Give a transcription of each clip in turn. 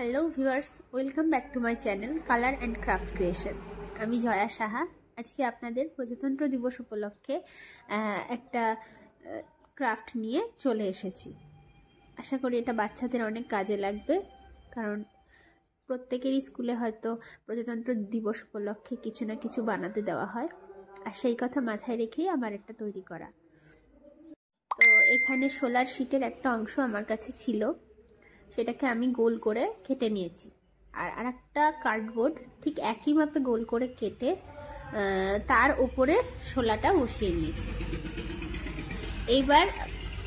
hello viewers welcome back to my channel colour and craft creation আমি জয়া সাহা আজকে আপনাদের প্রজাতন্ত্র দিবস উপলক্ষে একটা ক্রাফট নিয়ে চলে এসেছি আশা করি এটা বাচ্চাদের অনেক কাজে লাগবে কারণ প্রত্যেকেরই স্কুলে হয়তো প্রজাতন্ত্র দিবস উপলক্ষে কিছু না কিছু বানাতে দেওয়া হয় আর সেই কথা মাথায় রেখেই আমার একটা তৈরি করা তো এখানে সোলার শিটের একটা অংশ আমার কাছে ছিল সেটাকে আমি গোল করে কেটে নিয়েছি আর আরেকটা কার্ডবোর্ড ঠিক একই মাপে গোল করে কেটে তার উপরে শোলাটা বসিয়ে নিয়েছি এইবার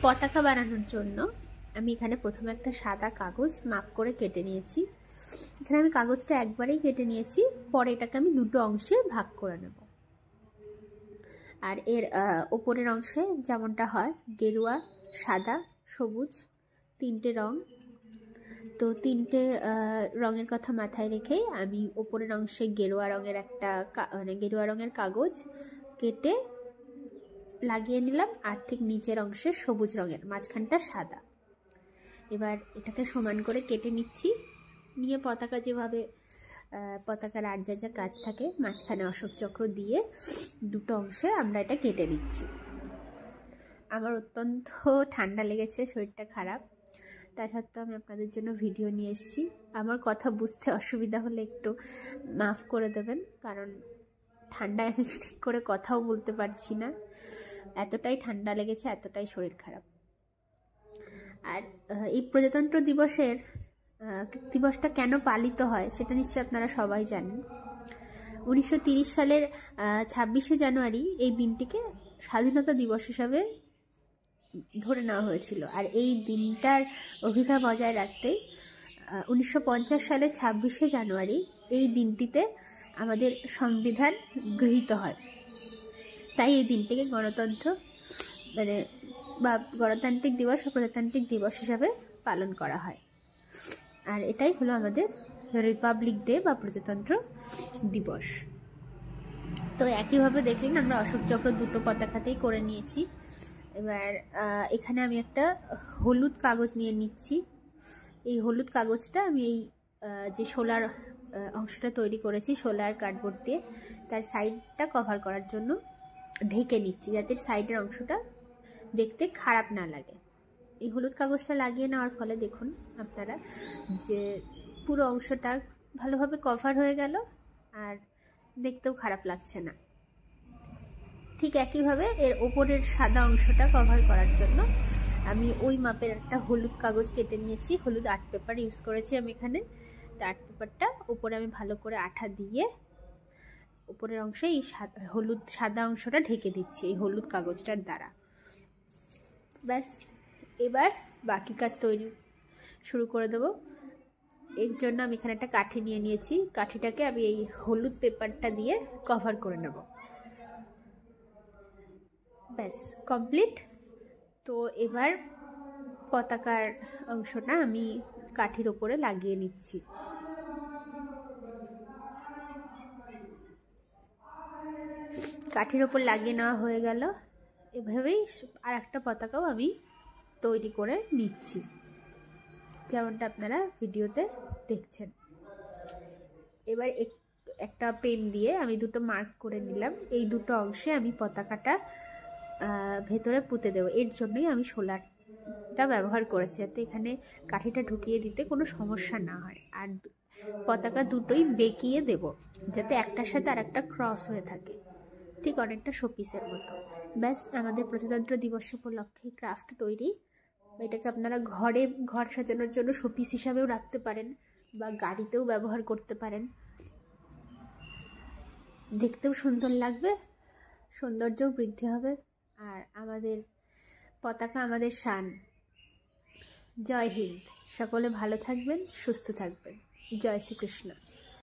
পতাকা বানানোর জন্য আমি এখানে প্রথমে একটা সাদা কাগজ মাপ করে কেটে নিয়েছি এখানে আমি কাগজটা একবারেই কেটে নিয়েছি পরে এটাকে আমি দুটো অংশে ভাগ করে নেব আর এর ওপরের অংশে যেমনটা হয় গেরুয়া সাদা সবুজ তিনটে রং তো তিনটে রঙের কথা মাথায় রেখেই আমি ওপরের অংশে গেরুয়া রঙের একটা মানে গেরুয়া রঙের কাগজ কেটে লাগিয়ে নিলাম আর ঠিক নিচের অংশে সবুজ রঙের মাঝখানটা সাদা এবার এটাকে সমান করে কেটে নিচ্ছি নিয়ে পতাকা যেভাবে পতাকার আর যা যা কাজ থাকে মাঝখানে অশোক চক্র দিয়ে দুটো অংশে আমরা এটা কেটে নিচ্ছি আমার অত্যন্ত ঠান্ডা লেগেছে শরীরটা খারাপ তা সত্ত্বেও আমি আপনাদের জন্য ভিডিও নিয়ে এসেছি আমার কথা বুঝতে অসুবিধা হলে একটু মাফ করে দেবেন কারণ ঠান্ডায় আমি ঠিক করে কথাও বলতে পারছি না এতটাই ঠান্ডা লেগেছে এতটাই শরীর খারাপ আর এই প্রজাতন্ত্র দিবসের দিবসটা কেন পালিত হয় সেটা নিশ্চয়ই আপনারা সবাই জানেন উনিশশো সালের ছাব্বিশে জানুয়ারি এই দিনটিকে স্বাধীনতা দিবস হিসাবে ধরে নেওয়া হয়েছিল আর এই দিনটার অভিজ্ঞতা বজায় রাখতেই উনিশশো সালে ছাব্বিশে জানুয়ারি এই দিনটিতে আমাদের সংবিধান গৃহীত হয় তাই এই দিনটিকে গণতন্ত্র মানে বা গণতান্ত্রিক দিবস বা প্রজাতান্ত্রিক দিবস হিসাবে পালন করা হয় আর এটাই হলো আমাদের রিপাবলিক ডে বা প্রজাতন্ত্র দিবস তো একইভাবে দেখলেন আমরা অশোক চক্র দুটো পতাকাতেই করে নিয়েছি এবার এখানে আমি একটা হলুদ কাগজ নিয়ে নিচ্ছি এই হলুদ কাগজটা আমি এই যে শোলার অংশটা তৈরি করেছি শোলার কার্ডবোর্ড দিয়ে তার সাইডটা কভার করার জন্য ঢেকে নিচ্ছি যাতে সাইডের অংশটা দেখতে খারাপ না লাগে এই হলুদ কাগজটা লাগিয়ে নেওয়ার ফলে দেখুন আপনারা যে পুরো অংশটা ভালোভাবে কভার হয়ে গেল আর দেখতেও খারাপ লাগছে না ঠিক একইভাবে এর ওপরের সাদা অংশটা কভার করার জন্য আমি ওই মাপের একটা হলুদ কাগজ কেটে নিয়েছি হলুদ আর্ট পেপার ইউজ করেছি আমি এখানে তো আর্ট পেপারটা উপরে আমি ভালো করে আঠা দিয়ে উপরের অংশে এই হলুদ সাদা অংশটা ঢেকে দিচ্ছি এই হলুদ কাগজটার দ্বারা ব্যাস এবার বাকি কাজ তৈরি শুরু করে দেবো এর জন্য আমি এখানে একটা কাঠি নিয়ে নিয়েছি কাঠিটাকে আমি এই হলুদ পেপারটা দিয়ে কভার করে নেবো ব্যাস কমপ্লিট তো এবার পতাকার অংশটা আমি কাঠির ওপরে লাগিয়ে নিচ্ছি কাঠির ওপর লাগিয়ে নেওয়া হয়ে গেল এভাবেই আর একটা পতাকাও আমি তৈরি করে নিচ্ছি যেমনটা আপনারা ভিডিওতে দেখছেন এবার একটা পেন দিয়ে আমি দুটো মার্ক করে নিলাম এই দুটো অংশে আমি পতাকাটা ভেতরে পুঁতে দেবো এর জন্যই আমি শোলারটা ব্যবহার করেছি যাতে এখানে কাঠিটা ঢুকিয়ে দিতে কোনো সমস্যা না হয় আর পতাকা দুটোই বেঁকিয়ে দেব যাতে একটার সাথে আর একটা ক্রস হয়ে থাকে ঠিক অনেকটা শোপিসের মতো ব্যাস আমাদের প্রজাতন্ত্র দিবস উপলক্ষে ক্রাফট তৈরি এটাকে আপনারা ঘরে ঘর সাজানোর জন্য শোপিস হিসাবেও রাখতে পারেন বা গাড়িতেও ব্যবহার করতে পারেন দেখতেও সুন্দর লাগবে সৌন্দর্যও বৃদ্ধি হবে আর আমাদের পতাকা আমাদের শান জয় হিন্দ সকলে ভালো থাকবেন সুস্থ থাকবেন জয় শ্রীকৃষ্ণ